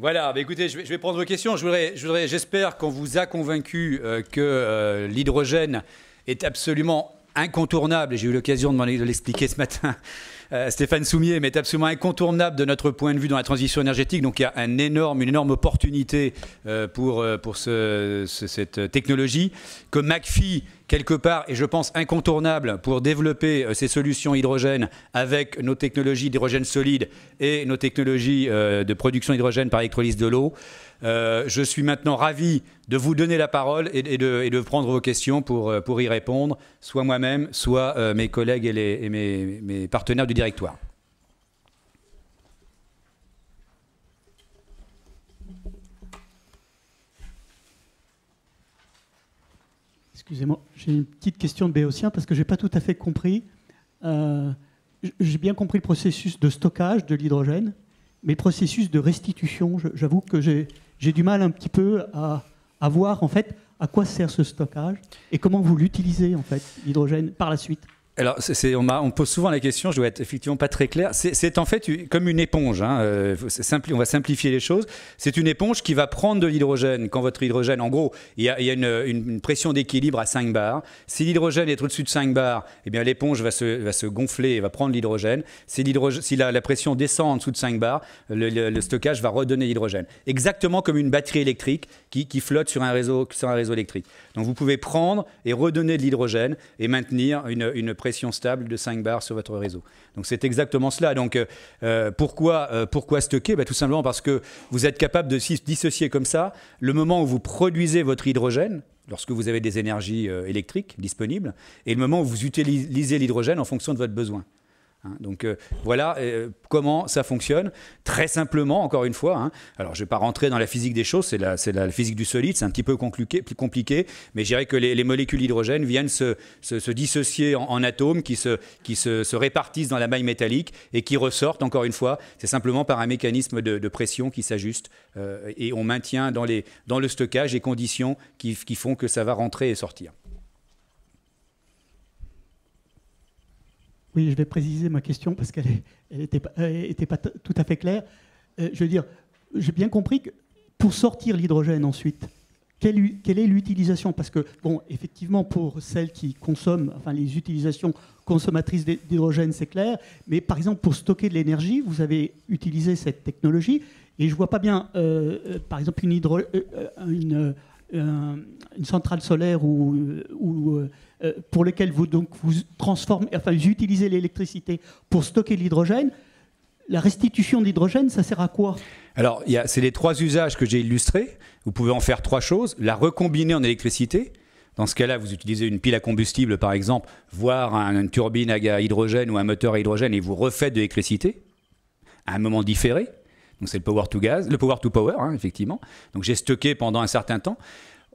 Voilà, bah écoutez, je vais, prendre vos questions. J'espère je voudrais, j'espère qu'on vous a convaincu euh, que euh, l'hydrogène est absolument incontournable, j'ai eu l'occasion de, de l'expliquer ce matin, euh, Stéphane Soumier, mais est absolument incontournable de notre point de vue dans la transition énergétique. Donc il y a un énorme, une énorme opportunité pour, pour cette technologie que McPhee quelque part, et je pense incontournable pour développer euh, ces solutions hydrogènes avec nos technologies d'hydrogène solide et nos technologies euh, de production d'hydrogène par électrolyse de l'eau. Euh, je suis maintenant ravi de vous donner la parole et, de, prendre vos questions pour, y répondre, soit moi-même, soit mes collègues et, mes, partenaires du directoire. Excusez-moi, j'ai une petite question de Béotien parce que je n'ai pas tout à fait compris. Euh, j'ai bien compris le processus de stockage de l'hydrogène, mais le processus de restitution, j'avoue que j'ai du mal un petit peu à, à voir en fait à quoi sert ce stockage et comment vous l'utilisez en fait, l'hydrogène, par la suite alors, on, on, pose souvent la question, je dois être effectivement pas très clair. C'est en fait comme une éponge. Hein, euh, on va simplifier les choses. C'est une éponge qui va prendre de l'hydrogène. Quand votre hydrogène, en gros, il y a, une, pression d'équilibre à 5 bars. Si l'hydrogène est au-dessus de 5 bars, eh bien l'éponge va se, gonfler et va prendre l'hydrogène. Si, la, pression descend en dessous de 5 bars, le, stockage va redonner l'hydrogène. Exactement comme une batterie électrique qui, flotte sur un, réseau, sur un réseau électrique. Donc vous pouvez prendre et redonner de l'hydrogène et maintenir une, une pression pression stable de 5 bars sur votre réseau. Donc c'est exactement cela. Donc euh, euh, euh, pourquoi, stocker bah, Tout simplement parce que vous êtes capable de dissocier comme ça le moment où vous produisez votre hydrogène, lorsque vous avez des énergies électriques disponibles, et le moment où vous utilisez l'hydrogène en fonction de votre besoin. Hein, donc euh, voilà euh, comment ça fonctionne. Très simplement, encore une fois, hein. alors je ne vais pas rentrer dans la physique des choses, c'est la, physique du solide, c'est un petit peu compliqué, plus compliqué, mais je dirais que les, molécules d'hydrogène viennent se, dissocier en, atomes qui, se, répartissent dans la maille métallique et qui ressortent, encore une fois, c'est simplement par un mécanisme de, pression qui s'ajuste euh, et on maintient dans, le stockage les conditions qui font que ça va rentrer et sortir. Oui, je vais préciser ma question parce qu'elle n'était pas, pas tout à fait claire. Euh, je veux dire, j'ai bien compris que pour sortir l'hydrogène ensuite, quelle, est l'utilisation Parce que, bon, effectivement, pour celles qui consomment, enfin les utilisations consommatrices d'hydrogène, c'est clair, mais par exemple, pour stocker de l'énergie, vous avez utilisé cette technologie et je ne vois pas bien, euh, euh, par exemple, une, hydro, une, une, centrale solaire ou euh, pour lesquels vous, donc, vous, transformez, enfin, vous utilisez l'électricité pour stocker l'hydrogène, la restitution d'hydrogène, ça sert à quoi Alors, c'est les trois usages que j'ai illustrés. Vous pouvez en faire trois choses. La recombiner en électricité. Dans ce cas-là, vous utilisez une pile à combustible, par exemple, voire une turbine à hydrogène ou un moteur à hydrogène, et vous refaites de l'électricité à un moment différé. Donc c'est le power to gas, le power to power, hein, effectivement. Donc j'ai stocké pendant un certain temps.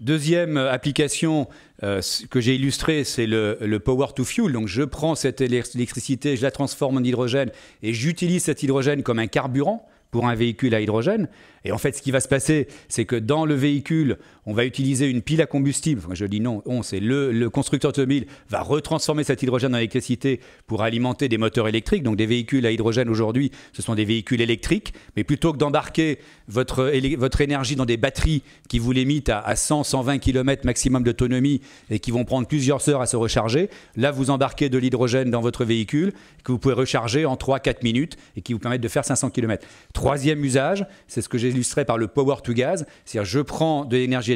Deuxième euh, application euh, que j'ai illustrée, c'est le, le, power to fuel. Donc je prends cette électricité, je la transforme en hydrogène et j'utilise cet hydrogène comme un carburant pour un véhicule à hydrogène. Et en fait, ce qui va se passer, c'est que dans le véhicule, on va utiliser une pile à combustible, je dis non, on, c'est le, constructeur automobile va retransformer cet hydrogène en électricité pour alimenter des moteurs électriques. Donc des véhicules à hydrogène aujourd'hui, ce sont des véhicules électriques, mais plutôt que d'embarquer votre, énergie dans des batteries qui vous limitent à, 100, 120 km maximum d'autonomie et qui vont prendre plusieurs heures à se recharger, là vous embarquez de l'hydrogène dans votre véhicule que vous pouvez recharger en 3-4 minutes et qui vous permettent de faire 500 km. Troisième usage, c'est ce que j'illustrais par le power to gas, c'est-à-dire je prends de l'énergie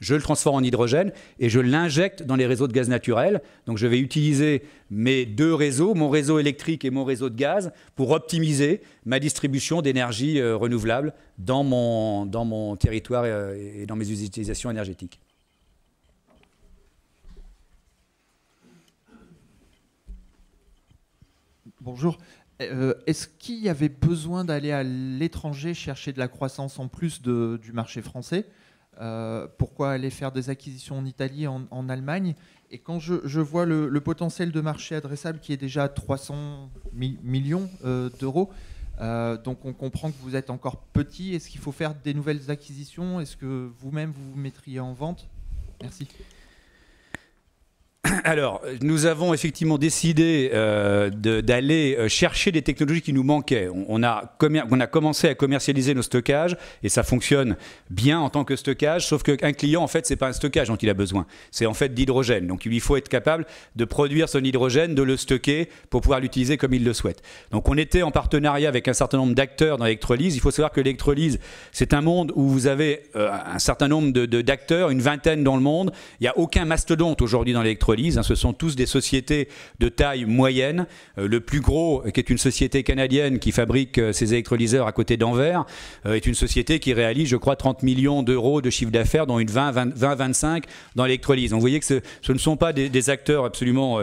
je le transforme en hydrogène et je l'injecte dans les réseaux de gaz naturel. Donc je vais utiliser mes deux réseaux, mon réseau électrique et mon réseau de gaz, pour optimiser ma distribution d'énergie euh, renouvelable dans mon, dans mon territoire euh, et, dans mes utilisations énergétiques. Bonjour. Euh, est-ce qu'il y avait besoin d'aller à l'étranger chercher de la croissance en plus du marché français euh, pourquoi aller faire des acquisitions en Italie, en, en Allemagne Et quand je, vois le, potentiel de marché adressable qui est déjà 300 millions euh, d'euros, euh, donc on comprend que vous êtes encore petit. Est-ce qu'il faut faire des nouvelles acquisitions Est-ce que vous-même vous vous mettriez en vente Merci alors, nous avons effectivement décidé euh, d'aller euh, chercher des technologies qui nous manquaient. On, a a commencé à commercialiser nos stockages et ça fonctionne bien en tant que stockage, sauf qu'un client, en fait, c'est pas un stockage dont il a besoin. C'est en fait d'hydrogène. Donc, il lui faut être capable de produire son hydrogène, de le stocker pour pouvoir l'utiliser comme il le souhaite. Donc, on était en partenariat avec un certain nombre d'acteurs dans l'électrolyse. Il faut savoir que l'électrolyse, c'est un monde où vous avez euh, un certain nombre d'acteurs, une vingtaine dans le monde. Il n'y a aucun mastodonte aujourd'hui dans l'électrolyse. Hein. ce sont tous des sociétés de taille moyenne. Euh, le plus gros, euh, qui est une société canadienne qui fabrique euh, ses électrolyseurs à côté d'Anvers, est une société qui réalise, je crois, 30 millions d'euros de chiffre d'affaires, dont une 20-25 dans l'électrolyse. Donc vous voyez que ce, ne sont pas des acteurs absolument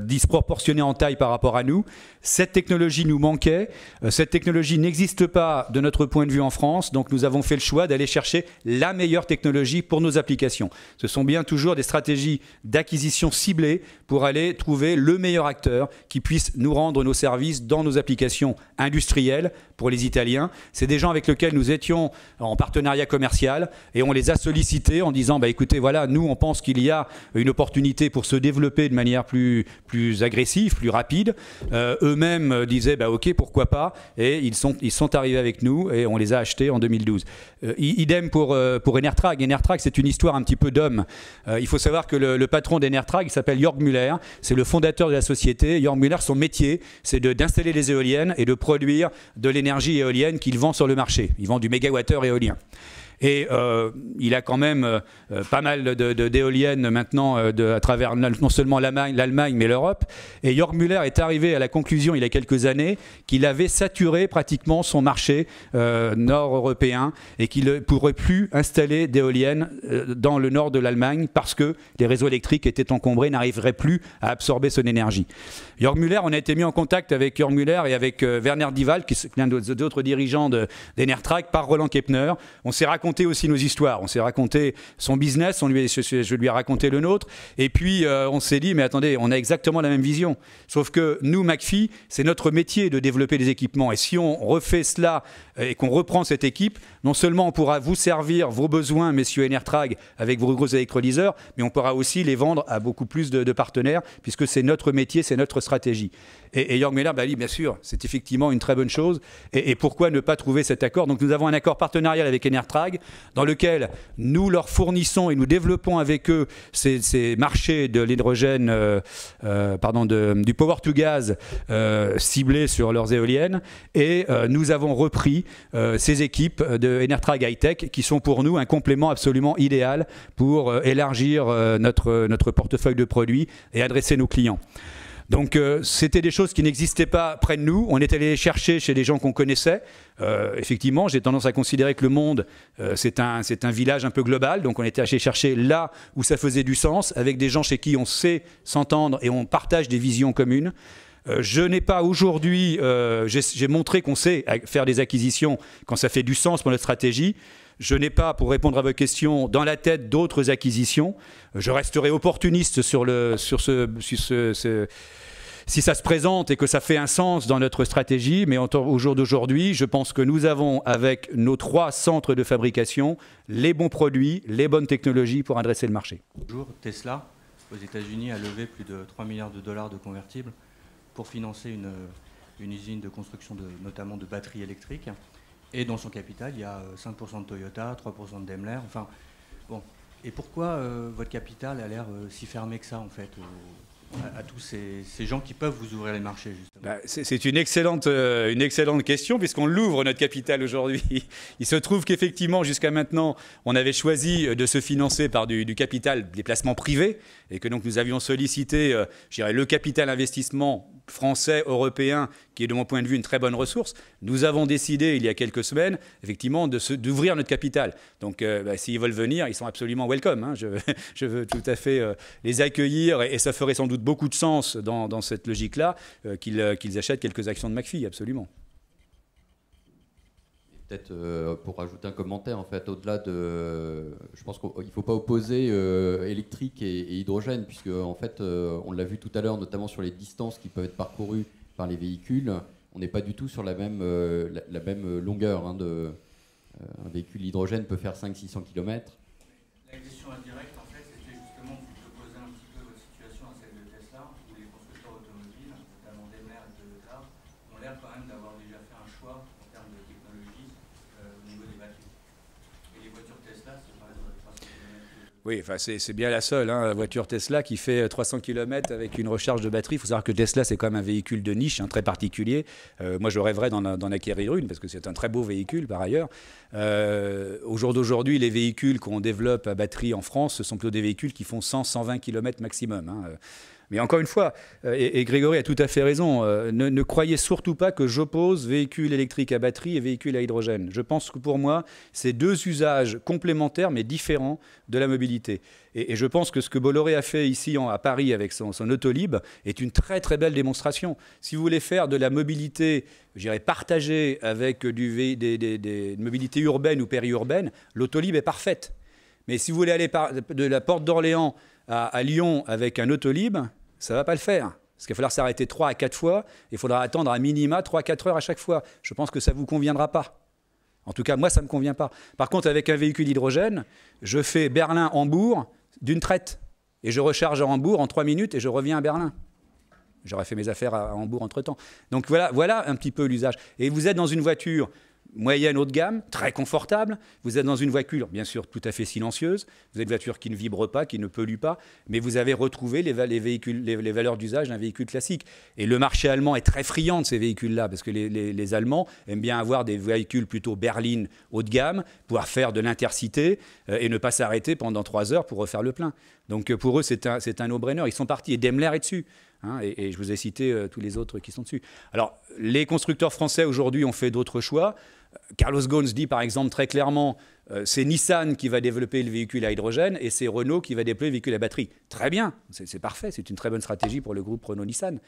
disproportionnés en taille par rapport à nous. Cette technologie nous manquait. cette technologie n'existe pas de notre point de vue en France. Donc nous avons fait le choix d'aller chercher la meilleure technologie pour nos applications. Ce sont bien toujours des stratégies d'acquisition ciblés pour aller trouver le meilleur acteur qui puisse nous rendre nos services dans nos applications industrielles pour les Italiens. C'est des gens avec lesquels nous étions en partenariat commercial et on les a sollicités en disant bah, écoutez, voilà, nous, on pense qu'il y a une opportunité pour se développer de manière plus, plus agressive, plus rapide. Euh, eux-mêmes disaient bah, ok, pourquoi pas Et ils sont, ils sont arrivés avec nous et on les a achetés en 2012. Euh, idem pour, euh, pour Enertrag. Enertrag, c'est une histoire un petit peu d'homme. il faut savoir que le, patron d'Enertrag, il s'appelle Jörg Müller. C'est le fondateur de la société. Jörg Müller, son métier, c'est d'installer les éoliennes et de produire de l'énergie énergie éolienne qu'il vend sur le marché. Il vend du mégawattheure éolien. Et euh, il a quand même euh, euh, pas mal d'éoliennes de, d'éoliennes maintenant de, à travers non seulement l'Allemagne, mais l'Europe. Et Jörg Müller est arrivé à la conclusion il y a quelques années qu'il avait saturé pratiquement son marché nord-européen et qu'il ne pourrait plus installer d'éoliennes dans le nord de l'Allemagne parce que les réseaux électriques étaient encombrés, n'arriveraient plus à absorber son énergie. Jörg Müller, on a été mis en contact avec Jörg Müller et avec Werner Dival, qui est l'un des autres dirigeants d'Enertrag, par Roland Kepner. On s'est raconté raconté aussi nos histoires. On s'est raconté son business, on lui, je, lui ai raconté le nôtre. Et puis, euh, on s'est dit, mais attendez, on a exactement la même vision. Sauf que nous, McPhee, c'est notre métier de développer des équipements. Et si on refait cela euh, et qu'on reprend cette équipe, non seulement on pourra vous servir vos besoins, messieurs Enertrag, avec vos gros électrolyseurs, mais on pourra aussi les vendre à beaucoup plus de, partenaires, puisque c'est notre métier, c'est notre stratégie. Et, et Jörg Meller, bah oui, bien sûr, c'est effectivement une très bonne chose. Et, et, pourquoi ne pas trouver cet accord Donc nous avons un accord partenarial avec Enertrag dans lequel nous leur fournissons et nous développons avec eux ces, marchés de l'hydrogène, euh, euh, pardon, du power to gas euh, ciblés sur leurs éoliennes. Et nous avons repris ces équipes de Enertra High qui sont pour nous un complément absolument idéal pour élargir notre portefeuille de produits et adresser nos clients. Donc euh, c'était des choses qui n'existaient pas près de nous. On est allé les chercher chez des gens qu'on connaissait. Euh, effectivement, j'ai tendance à considérer que le monde, euh, c'est un, un village un peu global. Donc on était allé chercher là où ça faisait du sens, avec des gens chez qui on sait s'entendre et on partage des visions communes. Je n'ai pas aujourd'hui, j'ai montré qu'on sait faire des acquisitions quand ça fait du sens pour notre stratégie. Je n'ai pas, pour répondre à vos questions, dans la tête d'autres acquisitions. Je resterai opportuniste sur, le, sur ce, si ça se présente et que ça fait un sens dans notre stratégie, mais au jour d'aujourd'hui, je pense que nous avons, avec nos trois centres de fabrication, les bons produits, les bonnes technologies pour adresser le marché. Bonjour, Tesla, aux États-Unis, a levé plus de 3 milliards de dollars de convertibles pour financer une, usine de construction, notamment de batteries électriques. Et dans son capital, il y a 5% euh, de Toyota, 3% de Daimler. Enfin, bon. Et pourquoi euh, votre capital a l'air euh, si fermé que ça, en fait, à, tous ces, gens qui peuvent vous ouvrir les marchés, bah, C'est une excellente, une excellente question, puisqu'on l'ouvre, notre capital, aujourd'hui. Il se trouve qu'effectivement, jusqu'à maintenant, on avait choisi de se financer par du, du, capital des placements privés, et que donc nous avions sollicité, je dirais, le capital investissement français, européen, qui est de mon point de vue une très bonne ressource, nous avons décidé il y a quelques semaines, effectivement, d'ouvrir notre capital. Donc, euh, bah, s'ils veulent venir, ils sont absolument welcome. Hein. Je, veux tout à fait euh, les accueillir et, ça ferait sans doute beaucoup de sens dans, cette logique-là euh, qu'ils achètent quelques actions de McPhee, absolument peut-être euh, pour ajouter un commentaire, en fait, au-delà de. Je pense qu'il ne faut pas opposer euh, électrique et, hydrogène, puisque, en fait, euh, on l'a vu tout à l'heure, notamment sur les distances qui peuvent être parcourues par les véhicules, on n'est pas du tout sur la même, la, même longueur. Hein, de, un véhicule hydrogène peut faire 500-600 km. La question indirecte, en fait, c'était justement de poser un petit peu votre situation à celle de Tesla, où les constructeurs automobiles, notamment des maires de l'État, ont l'air quand même d'avoir déjà fait un choix oui, enfin, c'est bien la seule, hein, voiture Tesla qui fait 300 euh, km avec une recharge de batterie. Il faut savoir que Tesla, c'est quand même un véhicule de niche, un hein, très particulier. Euh, moi, je rêverais d'en acquérir une, parce que c'est un très beau véhicule par ailleurs. Euh, au jour d'aujourd'hui, les véhicules qu'on développe à batterie en France, ce sont plutôt des véhicules qui font 100-120 km maximum. Hein. Mais encore une fois, euh, et, Grégory a tout à fait raison, euh, ne, croyez surtout pas que j'oppose véhicules électriques à batterie et véhicules à hydrogène. Je pense que pour moi, c'est deux usages complémentaires mais différents de la mobilité. Et, je pense que ce que Bolloré a fait ici à Paris avec son, Autolib est une très très belle démonstration. Si vous voulez faire de la mobilité, dirais partagée avec du, des, des, mobilités urbaines ou périurbaines, l'Autolib est parfaite. Mais si vous voulez aller de la porte d'Orléans à, à Lyon avec un Autolib, ça ne va pas le faire. Parce qu'il va falloir s'arrêter 3 à 4 fois, il faudra attendre à minima 3 à 4 heures à chaque fois. Je pense que ça ne vous conviendra pas. En tout cas, moi, ça ne me convient pas. Par contre, avec un véhicule hydrogène, je fais Berlin-Hambourg d'une traite. Et je recharge à Hambourg en 3 minutes et je reviens à Berlin. J'aurais fait mes affaires à Hambourg entre-temps. Donc voilà, voilà un petit peu l'usage. Et vous êtes dans une voiture moyenne haut de gamme, très confortable. Vous êtes dans une voiture, bien sûr, tout à fait silencieuse. Vous êtes une voiture qui ne vibre pas, qui ne pollue pas, mais vous avez retrouvé les, valeurs d'usage d'un véhicule classique. Et le marché allemand est très friand de ces véhicules-là, parce que les, Allemands aiment bien avoir des véhicules plutôt berline haut de gamme, pouvoir faire de l'intercité euh, et ne pas s'arrêter pendant trois heures pour refaire le plein. Donc euh, pour eux, c'est un, un no-brainer. Ils sont partis et Daimler est dessus. Hein, et, je vous ai cité euh, tous les autres qui sont dessus. Alors, les constructeurs français aujourd'hui ont fait d'autres choix. Euh, Carlos Ghosn dit par exemple très clairement euh, c'est Nissan qui va développer le véhicule à hydrogène et c'est Renault qui va développer le véhicule à batterie. Très bien, c'est parfait, c'est une très bonne stratégie pour le groupe Renault-Nissan.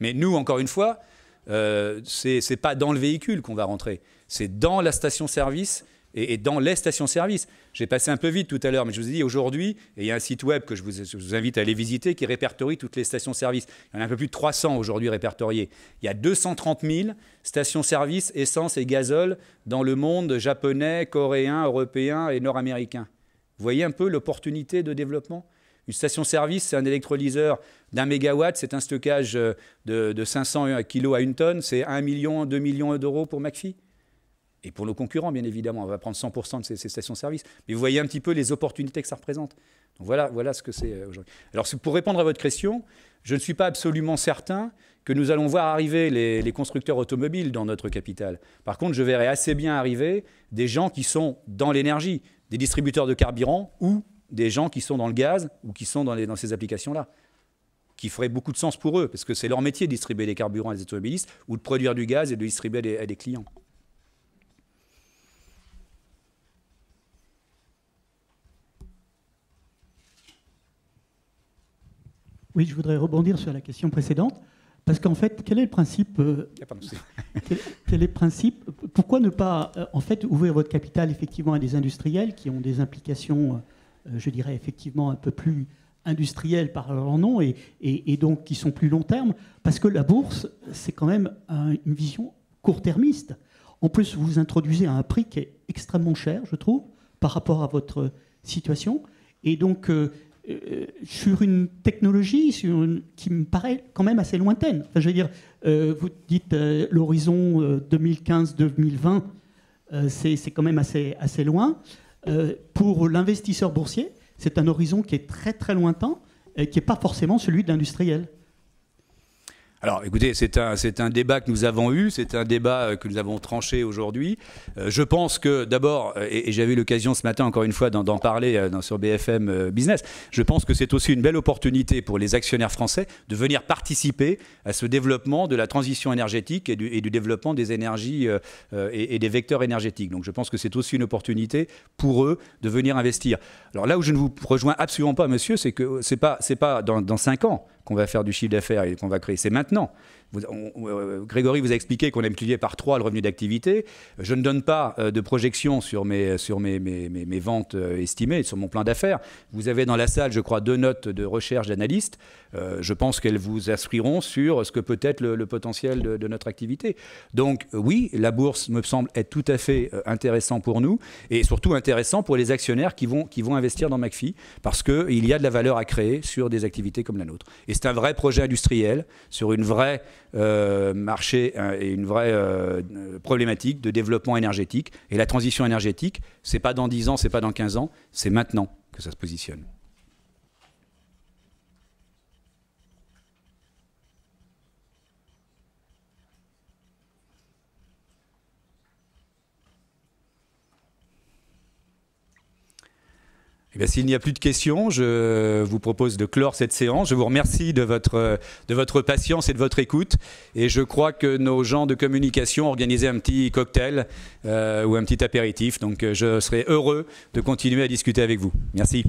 Mais nous, encore une fois, ce n'est pas dans le véhicule qu'on va rentrer, c'est dans la station-service et, dans les stations-service. J'ai passé un peu vite tout à l'heure, mais je vous ai dit aujourd'hui, il y a un site web que je vous, invite à aller visiter qui répertorie toutes les stations-service. Il y en a un peu plus de 300 aujourd'hui répertoriées. Il y a 230 000 stations-service essence et gazole dans le monde japonais, coréen, européen et nord-américain. Vous voyez un peu l'opportunité de développement une station-service, c'est un électrolyseur d'un mégawatt, c'est un stockage euh, de, 500 kg à une tonne, c'est 1 million, 2 millions d'euros pour McPhee et pour nos concurrents, bien évidemment. On va prendre 100% de ces, stations-service. Mais vous voyez un petit peu les opportunités que ça représente. Donc voilà, ce que c'est euh, aujourd'hui. Alors pour répondre à votre question, je ne suis pas absolument certain que nous allons voir arriver les, constructeurs automobiles dans notre capitale. Par contre, je verrai assez bien arriver des gens qui sont dans l'énergie, des distributeurs de carburant ou des gens qui sont dans le gaz ou qui sont dans, ces applications-là qui feraient beaucoup de sens pour eux, parce que c'est leur métier de distribuer les carburants à des automobilistes ou de produire du gaz et de distribuer à des clients. Oui, je voudrais rebondir sur la question précédente. Parce qu'en fait, quel est le principe euh, quel, est le principe Pourquoi ne pas euh, en fait ouvrir votre capital effectivement à des industriels qui ont des implications, euh, je dirais effectivement un peu plus industrielles par leur nom et, et, donc qui sont plus long terme Parce que la bourse, c'est quand même une vision court-termiste. En plus, vous vous introduisez à un prix qui est extrêmement cher, je trouve, par rapport à votre situation. Et donc, euh, sur une technologie qui me paraît quand même assez lointaine. je veux dire, euh, vous dites euh, l'horizon 2015-2020, c'est quand même assez, assez loin. pour l'investisseur boursier, c'est un horizon qui est très très lointain et qui n'est pas forcément celui de l'industriel. Alors écoutez, c'est un, un débat que nous avons eu, c'est un débat euh, que nous avons tranché aujourd'hui. Euh, je pense que d'abord, euh, et, j'avais eu l'occasion ce matin encore une fois d'en, parler sur BFM Business, je pense que c'est aussi une belle opportunité pour les actionnaires français de venir participer à ce développement de la transition énergétique et du, développement des énergies et, des vecteurs énergétiques. Donc je pense que c'est aussi une opportunité pour eux de venir investir. Alors là où je ne vous rejoins absolument pas, monsieur, c'est que c'est pas, pas dans, cinq ans qu'on va faire du chiffre d'affaires et qu'on va créer. C'est maintenant. Euh, Grégory vous a expliqué qu'on a multiplié par trois le revenu d'activité. Je ne donne pas euh, de projection sur mes, euh, sur mes, mes, mes, ventes estimées, sur mon plan d'affaires. Vous avez dans la salle, je crois, deux notes de recherche d'analystes. je pense qu'elles vous inscriront sur ce que peut être le, potentiel de, notre activité. Donc oui, la bourse me semble être tout à fait intéressant pour nous et surtout intéressant pour les actionnaires qui vont, qui vont investir dans Macfi parce qu'il y a de la valeur à créer sur des activités comme la nôtre. Et c'est un vrai projet industriel, sur une vraie euh, marché euh, et une vraie euh, problématique de développement énergétique. Et la transition énergétique, c'est pas dans 10 ans, c'est pas dans 15 ans, c'est maintenant que ça se positionne. Eh s'il n'y a plus de questions, je vous propose de clore cette séance. Je vous remercie de votre, patience et de votre écoute. Et je crois que nos gens de communication ont organisé un petit cocktail euh, ou un petit apéritif. Donc euh, je serai heureux de continuer à discuter avec vous. Merci.